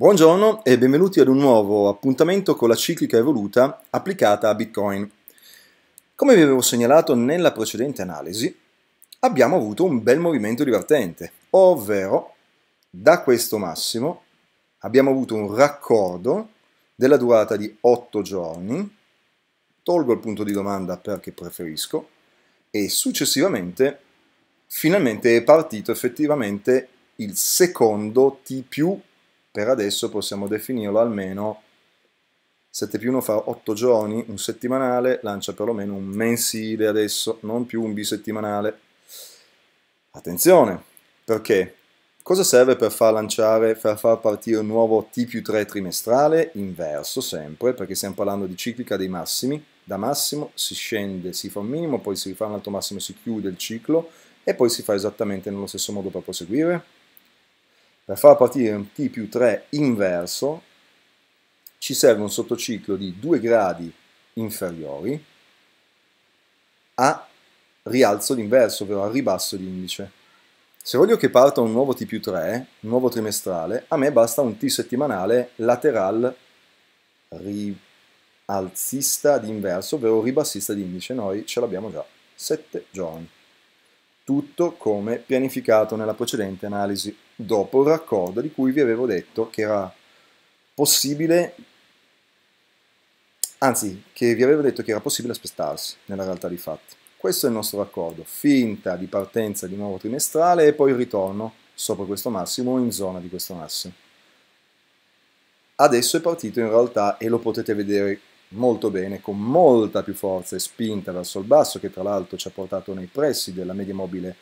Buongiorno e benvenuti ad un nuovo appuntamento con la ciclica evoluta applicata a Bitcoin. Come vi avevo segnalato nella precedente analisi, abbiamo avuto un bel movimento divertente, ovvero da questo massimo abbiamo avuto un raccordo della durata di 8 giorni, tolgo il punto di domanda perché preferisco, e successivamente finalmente è partito effettivamente il secondo T più per adesso possiamo definirlo almeno 7 più 1 fa 8 giorni, un settimanale lancia perlomeno un mensile adesso, non più un bisettimanale. Attenzione, perché cosa serve per far lanciare, per far partire un nuovo T più 3 trimestrale? Inverso sempre, perché stiamo parlando di ciclica dei massimi, da massimo si scende, si fa un minimo, poi si rifà un altro massimo, si chiude il ciclo e poi si fa esattamente nello stesso modo per proseguire. Per far partire un T più 3 inverso ci serve un sottociclo di 2 gradi inferiori a rialzo d'inverso, ovvero a ribasso d'indice. Se voglio che parta un nuovo T più 3, un nuovo trimestrale, a me basta un T settimanale lateral rialzista d'inverso, ovvero ribassista d'indice. Noi ce l'abbiamo già, 7 giorni tutto come pianificato nella precedente analisi, dopo il raccordo di cui vi avevo detto che era possibile, anzi, che vi avevo detto che era possibile aspettarsi nella realtà di fatti. Questo è il nostro raccordo, finta di partenza di nuovo trimestrale e poi ritorno sopra questo massimo in zona di questo massimo. Adesso è partito in realtà e lo potete vedere molto bene, con molta più forza e spinta verso il basso, che tra l'altro ci ha portato nei pressi della media mobile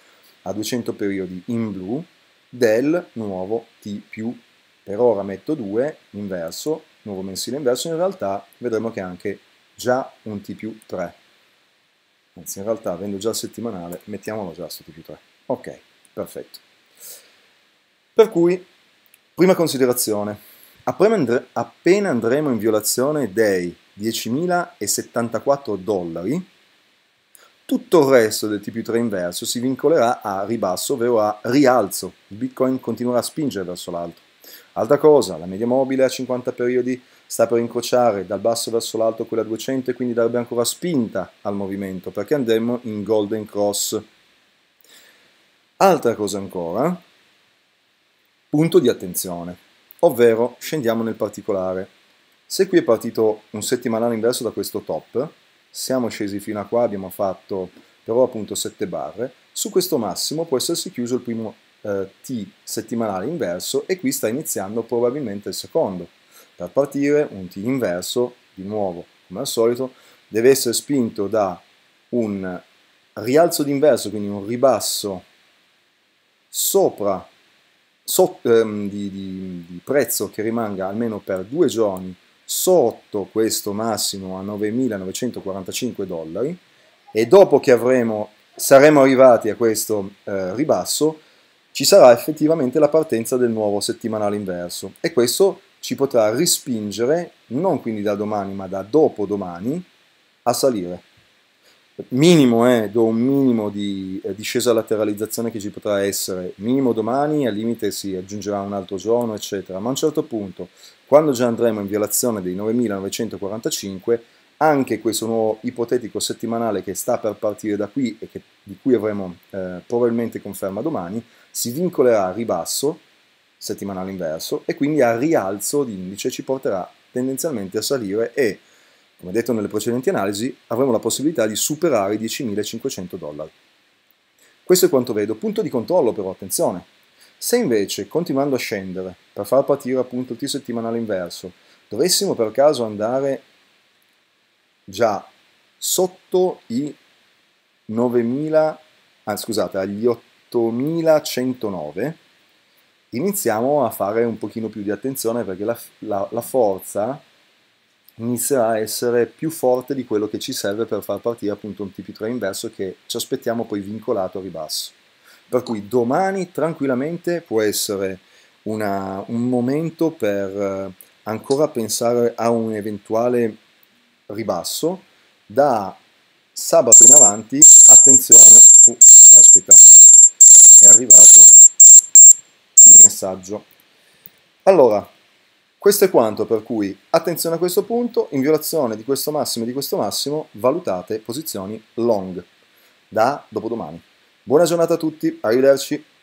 a 200 periodi in blu, del nuovo T più, per ora metto 2, inverso, nuovo mensile inverso, in realtà vedremo che è anche già un T più 3, anzi in realtà avendo già il settimanale mettiamolo già su T più 3, ok, perfetto. Per cui, prima considerazione, appena andremo in violazione dei 10.074 dollari, tutto il resto del TP3 inverso si vincolerà a ribasso, ovvero a rialzo. Il Bitcoin continuerà a spingere verso l'alto. Altra cosa, la media mobile a 50 periodi sta per incrociare dal basso verso l'alto quella 200 e quindi darebbe ancora spinta al movimento perché andremo in golden cross. Altra cosa ancora, punto di attenzione, ovvero scendiamo nel particolare. Se qui è partito un settimanale inverso da questo top, siamo scesi fino a qua, abbiamo fatto però appunto 7 barre, su questo massimo può essersi chiuso il primo eh, T settimanale inverso e qui sta iniziando probabilmente il secondo. Per partire un T inverso, di nuovo come al solito, deve essere spinto da un rialzo d'inverso, quindi un ribasso sopra so, ehm, di, di, di prezzo che rimanga almeno per due giorni sotto questo massimo a 9.945 dollari e dopo che avremo, saremo arrivati a questo eh, ribasso ci sarà effettivamente la partenza del nuovo settimanale inverso e questo ci potrà rispingere non quindi da domani ma da dopodomani a salire minimo è, eh, do un minimo di eh, discesa lateralizzazione che ci potrà essere, minimo domani, al limite si aggiungerà un altro giorno, eccetera, ma a un certo punto, quando già andremo in violazione dei 9945, anche questo nuovo ipotetico settimanale che sta per partire da qui e che, di cui avremo eh, probabilmente conferma domani, si vincolerà a ribasso settimanale inverso e quindi a rialzo di indice ci porterà tendenzialmente a salire e come detto nelle precedenti analisi, avremo la possibilità di superare i 10.500 dollari. Questo è quanto vedo. Punto di controllo però, attenzione. Se invece, continuando a scendere, per far partire appunto il T settimanale inverso, dovessimo per caso andare già sotto i 9.000, ah, scusate, agli 8.109, iniziamo a fare un pochino più di attenzione perché la, la, la forza inizierà a essere più forte di quello che ci serve per far partire appunto un TP3 inverso che ci aspettiamo poi vincolato a ribasso. Per cui domani tranquillamente può essere una, un momento per eh, ancora pensare a un eventuale ribasso. Da sabato in avanti, attenzione, uh, caspita, è arrivato il messaggio. Allora, questo è quanto per cui, attenzione a questo punto, in violazione di questo massimo e di questo massimo, valutate posizioni long da dopodomani. Buona giornata a tutti, arrivederci.